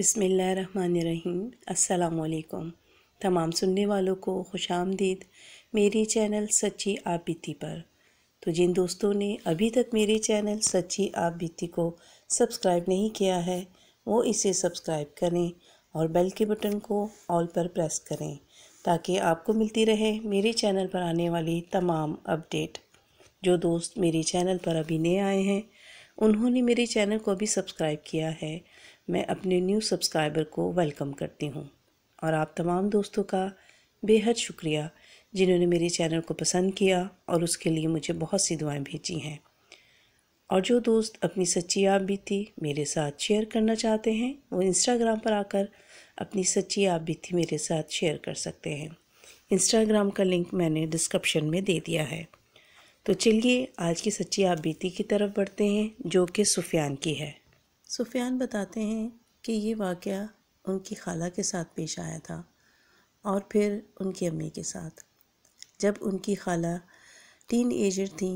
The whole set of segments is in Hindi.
बिसमीम् तमाम सुनने वालों को खुश आमदीद मेरी चैनल सच्ची आप बीती पर तो जिन दोस्तों ने अभी तक मेरे चैनल सच्ची आप बीती को सब्सक्राइब नहीं किया है वो इसे सब्सक्राइब करें और बेल के बटन को ऑल पर प्रेस करें ताकि आपको मिलती रहे मेरे चैनल पर आने वाली तमाम अपडेट जो दोस्त मेरे चैनल पर अभी नए आए हैं उन्होंने मेरे चैनल को भी सब्सक्राइब किया है मैं अपने न्यू सब्सक्राइबर को वेलकम करती हूँ और आप तमाम दोस्तों का बेहद शुक्रिया जिन्होंने मेरे चैनल को पसंद किया और उसके लिए मुझे बहुत सी दुआएं भेजी हैं और जो दोस्त अपनी सच्ची आप बीती मेरे साथ शेयर करना चाहते हैं वो इंस्टाग्राम पर आकर अपनी सच्ची आप बीती मेरे साथ शेयर कर सकते हैं इंस्टाग्राम का लिंक मैंने डिस्क्रिप्शन में दे दिया है तो चलिए आज की सच्ची आप बीती की तरफ बढ़ते हैं जो कि सुफियान की है सुफियान बताते हैं कि ये वाक़ उनकी खाला के साथ पेश आया था और फिर उनकी अम्मी के साथ जब उनकी खाला टीन एजर थी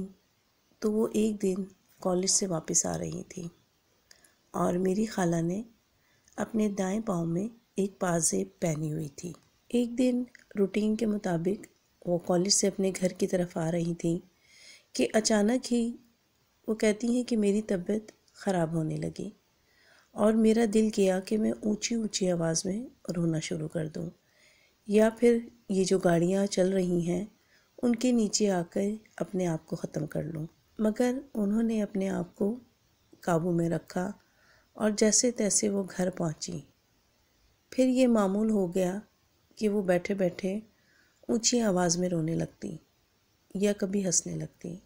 तो वो एक दिन कॉलेज से वापस आ रही थी और मेरी खाला ने अपने दाएं पाँव में एक पाजेब पहनी हुई थी एक दिन रूटीन के मुताबिक वो कॉलेज से अपने घर की तरफ आ रही थी कि अचानक ही वो कहती हैं कि मेरी तबीयत ख़राब होने लगी और मेरा दिल किया कि मैं ऊंची ऊंची आवाज़ में रोना शुरू कर दूं या फिर ये जो गाड़ियाँ चल रही हैं उनके नीचे आकर अपने आप को ख़त्म कर लूँ मगर उन्होंने अपने आप को काबू में रखा और जैसे तैसे वो घर पहुँची फिर ये मामूल हो गया कि वो बैठे बैठे ऊंची आवाज़ में रोने लगती या कभी हंसने लगती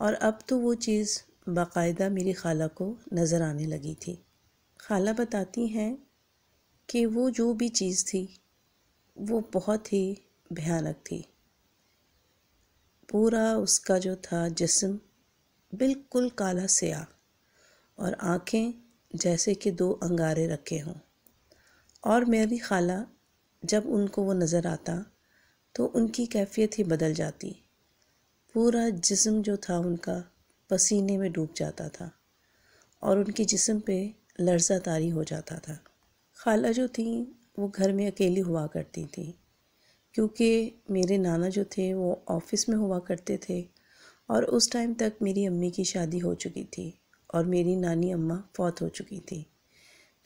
और अब तो वो चीज़ बाकायदा मेरी खाला को नज़र आने लगी थी खाला बताती हैं कि वो जो भी चीज़ थी वो बहुत ही भयानक थी पूरा उसका जो था जिस्म बिल्कुल काला स्याह और आँखें जैसे कि दो अंगारे रखे हों और मेरी खाला जब उनको वो नज़र आता तो उनकी कैफियत ही बदल जाती पूरा जिस्म जो था उनका पसीने में डूब जाता था और उनके जिस्म पे लर्जा तारी हो जाता था खाला जो थी वो घर में अकेली हुआ करती थी क्योंकि मेरे नाना जो थे वो ऑफ़िस में हुआ करते थे और उस टाइम तक मेरी अम्मी की शादी हो चुकी थी और मेरी नानी अम्मा फौत हो चुकी थी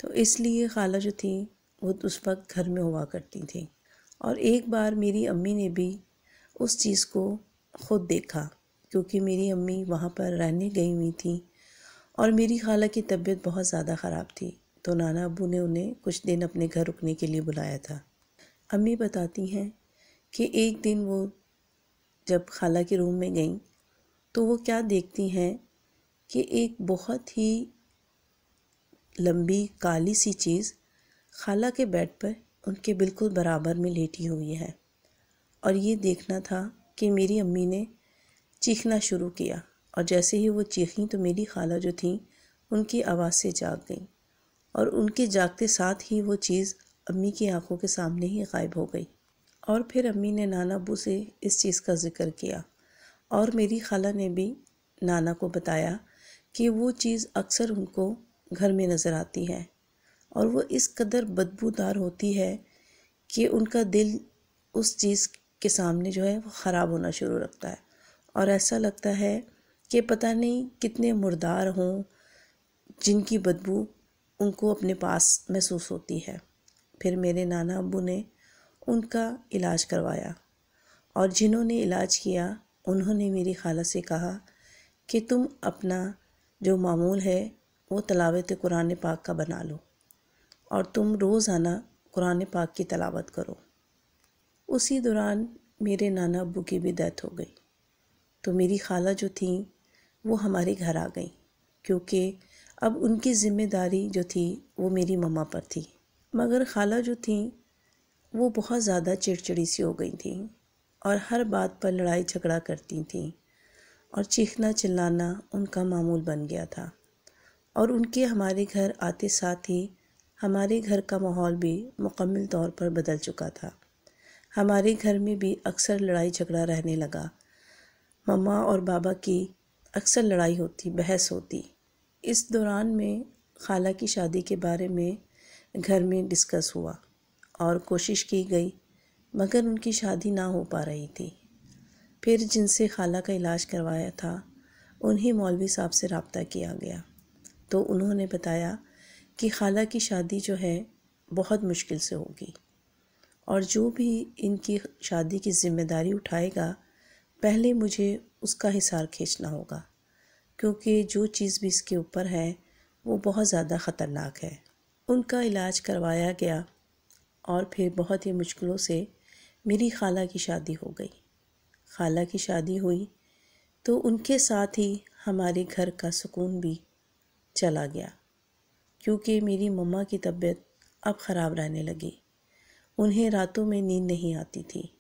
तो इसलिए खाला जो थी वो उस वक्त घर में हुआ करती थी और एक बार मेरी अम्मी ने भी उस चीज़ को ख़ुद देखा क्योंकि मेरी अम्मी वहाँ पर रहने गई हुई थी और मेरी खाला की तबीयत बहुत ज़्यादा ख़राब थी तो नाना अबू ने उन्हें कुछ दिन अपने घर रुकने के लिए बुलाया था अम्मी बताती हैं कि एक दिन वो जब खाला के रूम में गई तो वो क्या देखती हैं कि एक बहुत ही लंबी काली सी चीज़ खाला के बेड पर उनके बिल्कुल बराबर में लेटी हुई है और ये देखना था कि मेरी अम्मी ने चीखना शुरू किया और जैसे ही वो चीखी तो मेरी खाला जो थी उनकी आवाज़ से जाग गई और उनके जागते साथ ही वो चीज़ अम्मी की आंखों के सामने ही गायब हो गई और फिर अम्मी ने नाना अबू से इस चीज़ का ज़िक्र किया और मेरी खाला ने भी नाना को बताया कि वो चीज़ अक्सर उनको घर में नज़र आती है और वो इस कदर बदबूदार होती है कि उनका दिल उस चीज़ के सामने जो है वो ख़राब होना शुरू रखता है और ऐसा लगता है कि पता नहीं कितने मुर्दार हों जिनकी बदबू उनको अपने पास महसूस होती है फिर मेरे नाना अबू ने उनका इलाज करवाया और जिन्होंने इलाज किया उन्होंने मेरी खाला से कहा कि तुम अपना जो मामूल है वो तलावत कुरान पाक का बना लो और तुम रोज़ाना कुरान पाक की तलावत करो उसी दौरान मेरे नाना अबू की भी डेथ हो गई तो मेरी खाला जो थीं वो हमारे घर आ गईं क्योंकि अब उनकी ज़िम्मेदारी जो थी वो मेरी मम्मा पर थी मगर खाला जो थीं वो बहुत ज़्यादा चिड़चिड़ी सी हो गई थीं और हर बात पर लड़ाई झगड़ा करती थीं और चीखना चिल्लाना उनका मामूल बन गया था और उनके हमारे घर आते साथ ही हमारे घर का माहौल भी मुकम्मल तौर पर बदल चुका था हमारे घर में भी अक्सर लड़ाई झगड़ा रहने लगा मम्मा और बाबा की अक्सर लड़ाई होती बहस होती इस दौरान में खाला की शादी के बारे में घर में डिस्कस हुआ और कोशिश की गई मगर उनकी शादी ना हो पा रही थी फिर जिनसे खाला का इलाज करवाया था उन्हीं मौलवी साहब से रबता किया गया तो उन्होंने बताया कि खाला की शादी जो है बहुत मुश्किल से होगी और जो भी इनकी शादी की ज़िम्मेदारी उठाएगा पहले मुझे उसका हिसार खींचना होगा क्योंकि जो चीज़ भी इसके ऊपर है वो बहुत ज़्यादा ख़तरनाक है उनका इलाज करवाया गया और फिर बहुत ही मुश्किलों से मेरी खाला की शादी हो गई खाला की शादी हुई तो उनके साथ ही हमारे घर का सुकून भी चला गया क्योंकि मेरी मम्मा की तबीयत अब ख़राब रहने लगी उन्हें रातों में नींद नहीं आती थी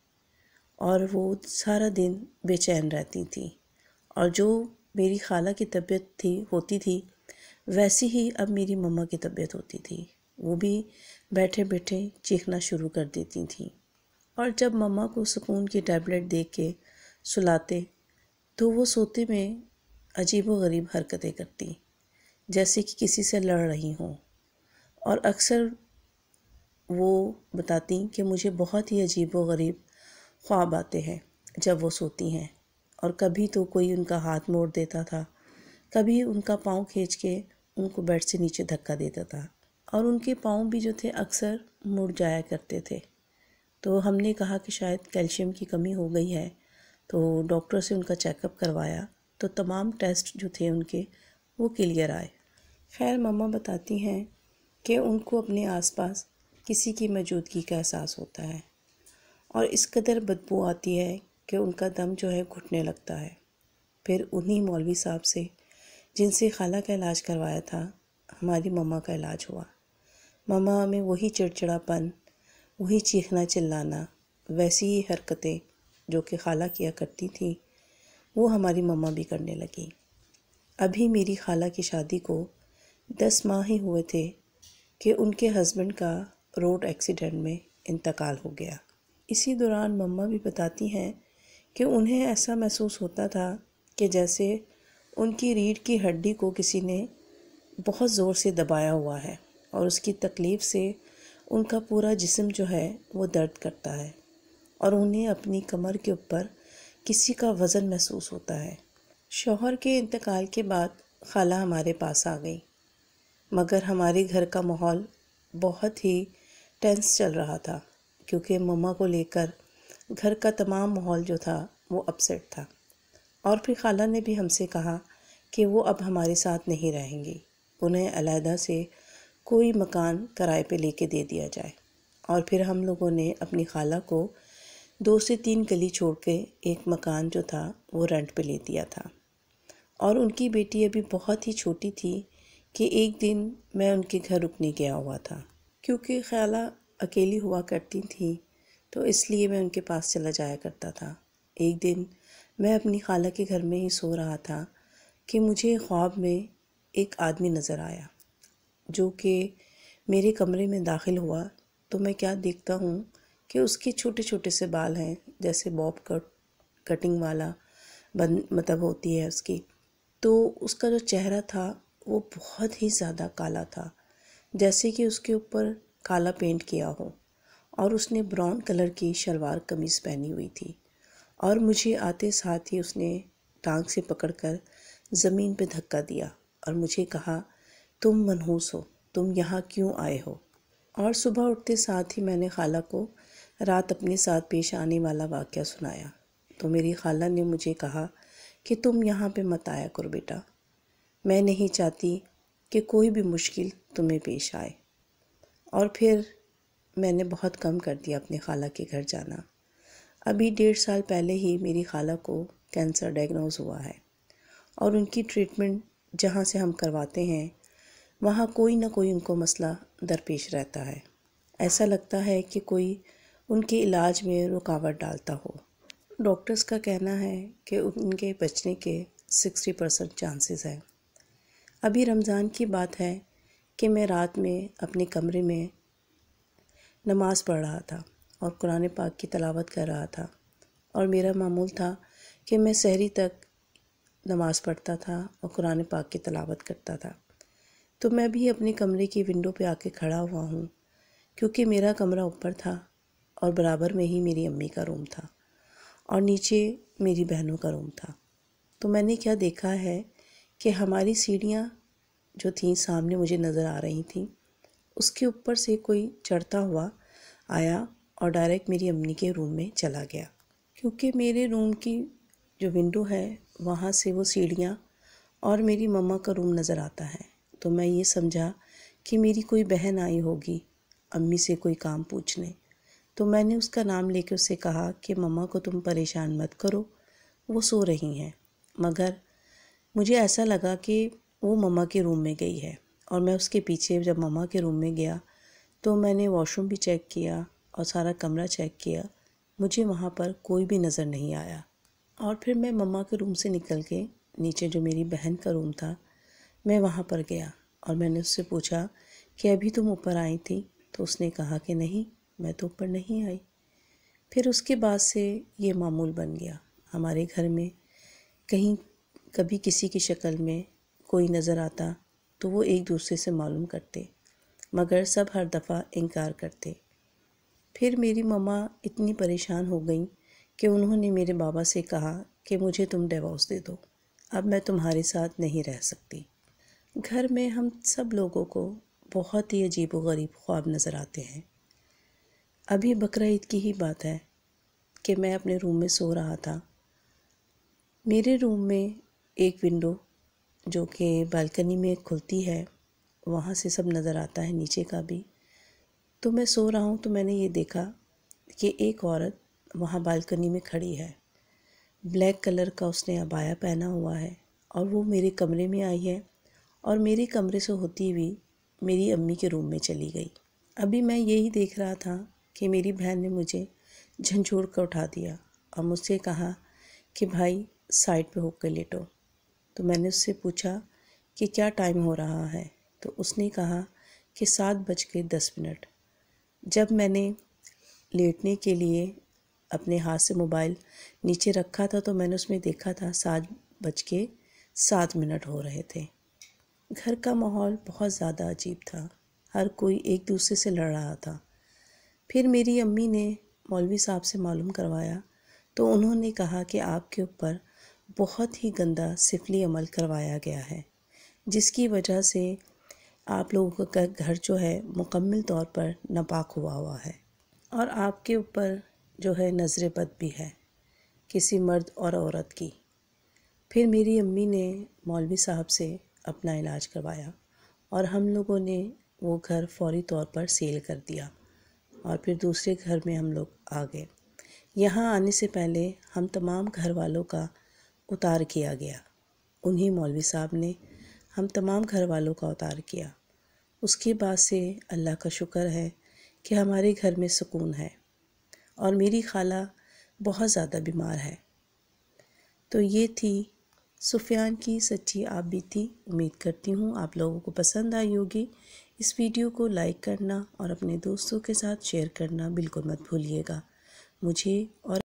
और वो सारा दिन बेचैन रहती थी और जो मेरी खाला की तबीयत थी होती थी वैसी ही अब मेरी मम्मा की तबीयत होती थी वो भी बैठे बैठे चीखना शुरू कर देती थी और जब मम्मा को सुकून की टैबलेट दे के सुलाते तो वो सोते में अजीब व गरीब हरकतें करती जैसे कि किसी से लड़ रही हों और अक्सर वो बताती कि मुझे बहुत ही अजीब व गरीब ख्वाब आते हैं जब वो सोती हैं और कभी तो कोई उनका हाथ मोड़ देता था कभी उनका पाँव खींच के उनको बेड से नीचे धक्का देता था और उनके पाँव भी जो थे अक्सर मुड़ जाया करते थे तो हमने कहा कि शायद कैल्शियम की कमी हो गई है तो डॉक्टर से उनका चेकअप करवाया तो तमाम टेस्ट जो थे उनके वो क्लियर आए खैर मम्मा बताती हैं कि उनको अपने आसपास किसी की मौजूदगी का एहसास होता है और इस कदर बदबू आती है कि उनका दम जो है घुटने लगता है फिर उन्हीं मौलवी साहब से जिनसे खाला का इलाज करवाया था हमारी ममा का इलाज हुआ ममा में वही चिड़चिड़ापन वही चीखना चिल्लाना वैसी ही हरकतें जो कि खाला किया करती थी वो हमारी मम्मा भी करने लगी अभी मेरी खाला की शादी को दस माह ही हुए थे कि उनके हस्बैंड का रोड एक्सीडेंट में इंतकाल हो गया इसी दौरान मम्मा भी बताती हैं कि उन्हें ऐसा महसूस होता था कि जैसे उनकी रीढ़ की हड्डी को किसी ने बहुत ज़ोर से दबाया हुआ है और उसकी तकलीफ़ से उनका पूरा जिसम जो है वो दर्द करता है और उन्हें अपनी कमर के ऊपर किसी का वज़न महसूस होता है शोहर के इंतकाल के बाद खाला हमारे पास आ गई मगर हमारे घर का माहौल बहुत ही टेंस चल रहा था क्योंकि मम्मा को लेकर घर का तमाम माहौल जो था वो अपसेट था और फिर खाला ने भी हमसे कहा कि वो अब हमारे साथ नहीं रहेंगी उन्हें अलहदा से कोई मकान किराए पे लेके दे दिया जाए और फिर हम लोगों ने अपनी खाला को दो से तीन गली छोड़ के एक मकान जो था वो रेंट पे ले दिया था और उनकी बेटी अभी बहुत ही छोटी थी कि एक दिन मैं उनके घर रुकने गया हुआ था क्योंकि खाला अकेली हुआ करती थी तो इसलिए मैं उनके पास चला जाया करता था एक दिन मैं अपनी खाला के घर में ही सो रहा था कि मुझे ख्वाब में एक आदमी नज़र आया जो कि मेरे कमरे में दाखिल हुआ तो मैं क्या देखता हूँ कि उसके छोटे छोटे से बाल हैं जैसे बॉब कट कटिंग वाला बन मतलब होती है उसकी तो उसका जो चेहरा था वो बहुत ही ज़्यादा काला था जैसे कि उसके ऊपर काला पेंट किया हो और उसने ब्राउन कलर की शलवार कमीज़ पहनी हुई थी और मुझे आते साथ ही उसने टांग से पकड़कर ज़मीन पे धक्का दिया और मुझे कहा तुम मनहूस हो तुम यहाँ क्यों आए हो और सुबह उठते साथ ही मैंने खाला को रात अपने साथ पेश आने वाला वाक्य सुनाया तो मेरी खाला ने मुझे कहा कि तुम यहाँ पे मत आया करो बेटा मैं नहीं चाहती कि कोई भी मुश्किल तुम्हें पेश आए और फिर मैंने बहुत कम कर दिया अपने खाला के घर जाना अभी डेढ़ साल पहले ही मेरी खाला को कैंसर डायग्नोज हुआ है और उनकी ट्रीटमेंट जहाँ से हम करवाते हैं वहाँ कोई ना कोई उनको मसला दरपेश रहता है ऐसा लगता है कि कोई उनके इलाज में रुकावट डालता हो डॉक्टर्स का कहना है कि उनके बचने के सिक्सटी परसेंट चांसेस हैं अभी रमज़ान की बात है कि मैं रात में अपने कमरे में नमाज़ पढ़ रहा था और कुरान पाक की तलावत कर रहा था और मेरा मामूल था कि मैं शहरी तक नमाज़ पढ़ता था और कुरान पाक की तलावत करता था तो मैं भी अपने कमरे की विंडो पे आके खड़ा हुआ हूँ क्योंकि मेरा कमरा ऊपर था और बराबर में ही मेरी अम्मी का रूम था और नीचे मेरी बहनों का रूम था तो मैंने क्या देखा है कि हमारी सीढ़ियाँ जो थी सामने मुझे नज़र आ रही थी उसके ऊपर से कोई चढ़ता हुआ आया और डायरेक्ट मेरी अम्मी के रूम में चला गया क्योंकि मेरे रूम की जो विंडो है वहाँ से वो सीढ़ियाँ और मेरी मम्मा का रूम नज़र आता है तो मैं ये समझा कि मेरी कोई बहन आई होगी अम्मी से कोई काम पूछने तो मैंने उसका नाम लेके उससे कहा कि मम्मा को तुम परेशान मत करो वो सो रही हैं मगर मुझे ऐसा लगा कि वो मम्मा के रूम में गई है और मैं उसके पीछे जब मम्मा के रूम में गया तो मैंने वॉशरूम भी चेक किया और सारा कमरा चेक किया मुझे वहाँ पर कोई भी नज़र नहीं आया और फिर मैं मम्मा के रूम से निकल के नीचे जो मेरी बहन का रूम था मैं वहाँ पर गया और मैंने उससे पूछा कि अभी तुम ऊपर आई थी तो उसने कहा कि नहीं मैं तो ऊपर नहीं आई फिर उसके बाद से ये मामूल बन गया हमारे घर में कहीं कभी किसी की शक्ल में कोई नज़र आता तो वो एक दूसरे से मालूम करते मगर सब हर दफ़ा इनकार करते फिर मेरी ममा इतनी परेशान हो गई कि उन्होंने मेरे बाबा से कहा कि मुझे तुम डिवोर्स दे दो अब मैं तुम्हारे साथ नहीं रह सकती घर में हम सब लोगों को बहुत ही अजीब गरीब ख्वाब नज़र आते हैं अभी बकर ईद की ही बात है कि मैं अपने रूम में सो रहा था मेरे रूम में एक विंडो जो कि बालकनी में खुलती है वहाँ से सब नज़र आता है नीचे का भी तो मैं सो रहा हूँ तो मैंने ये देखा कि एक औरत वहाँ बालकनी में खड़ी है ब्लैक कलर का उसने अबाया पहना हुआ है और वो मेरे कमरे में आई है और मेरे कमरे से होती हुई मेरी अम्मी के रूम में चली गई अभी मैं यही देख रहा था कि मेरी बहन ने मुझे झंझोड़ कर उठा दिया और मुझसे कहा कि भाई साइड पे होकर लेटो तो मैंने उससे पूछा कि क्या टाइम हो रहा है तो उसने कहा कि सात बज के दस मिनट जब मैंने लेटने के लिए अपने हाथ से मोबाइल नीचे रखा था तो मैंने उसमें देखा था सात बज के सात मिनट हो रहे थे घर का माहौल बहुत ज़्यादा अजीब था हर कोई एक दूसरे से लड़ रहा था फिर मेरी अम्मी ने मौलवी साहब से मालूम करवाया तो उन्होंने कहा कि आपके ऊपर बहुत ही गंदा सिफली अमल करवाया गया है जिसकी वजह से आप लोगों का घर जो है मुकम्मल तौर पर नापाक हुआ हुआ है और आपके ऊपर जो है नज़र बद भी है किसी मर्द और औरत की फिर मेरी अम्मी ने मौलवी साहब से अपना इलाज करवाया और हम लोगों ने वो घर फौरी तौर पर सेल कर दिया और फिर दूसरे घर में हम लोग आ गए यहाँ आने से पहले हम तमाम घर वालों का उतार किया गया उन्हीं मौलवी साहब ने हम तमाम घर वालों का उतार किया उसके बाद से अल्लाह का शुक्र है कि हमारे घर में सुकून है और मेरी खाला बहुत ज़्यादा बीमार है तो ये थी सुफियान की सच्ची आप भी थी उम्मीद करती हूँ आप लोगों को पसंद आई होगी इस वीडियो को लाइक करना और अपने दोस्तों के साथ शेयर करना बिल्कुल मत भूलिएगा मुझे और